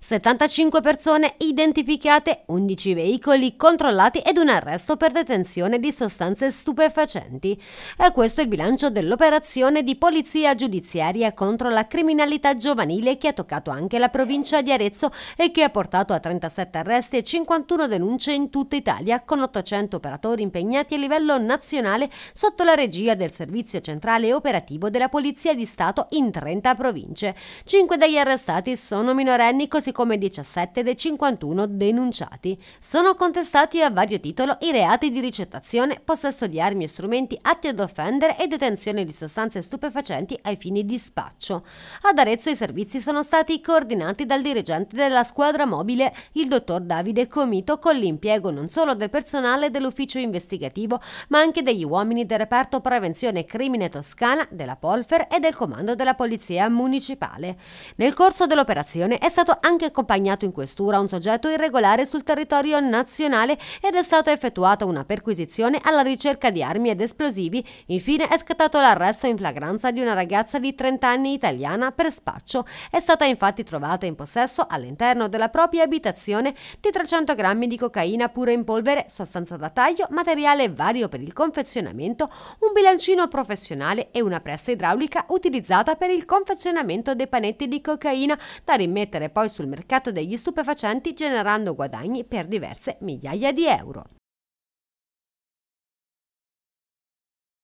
75 persone identificate, 11 veicoli controllati ed un arresto per detenzione di sostanze stupefacenti. E questo è il bilancio dell'operazione di polizia giudiziaria contro la criminalità giovanile che ha toccato anche la provincia di Arezzo e che ha portato a 37 arresti e 51 denunce in tutta Italia, con 800 operatori impegnati a livello nazionale sotto la regia del Servizio Centrale Operativo della Polizia di Stato in 30 province. Cinque degli arrestati sono minorenni così così come 17 dei 51 denunciati. Sono contestati a vario titolo i reati di ricettazione, possesso di armi e strumenti atti ad offendere e detenzione di sostanze stupefacenti ai fini di spaccio. Ad Arezzo i servizi sono stati coordinati dal dirigente della squadra mobile, il dottor Davide Comito, con l'impiego non solo del personale dell'ufficio investigativo, ma anche degli uomini del reparto prevenzione crimine toscana, della Polfer e del comando della polizia municipale. Nel corso dell'operazione è stato anche anche accompagnato in questura un soggetto irregolare sul territorio nazionale ed è stata effettuata una perquisizione alla ricerca di armi ed esplosivi. Infine è scattato l'arresto in flagranza di una ragazza di 30 anni italiana per spaccio. È stata infatti trovata in possesso all'interno della propria abitazione di 300 grammi di cocaina pure in polvere, sostanza da taglio, materiale vario per il confezionamento, un bilancino professionale e una pressa idraulica utilizzata per il confezionamento dei panetti di cocaina da rimettere poi sul mercato degli stupefacenti generando guadagni per diverse migliaia di euro.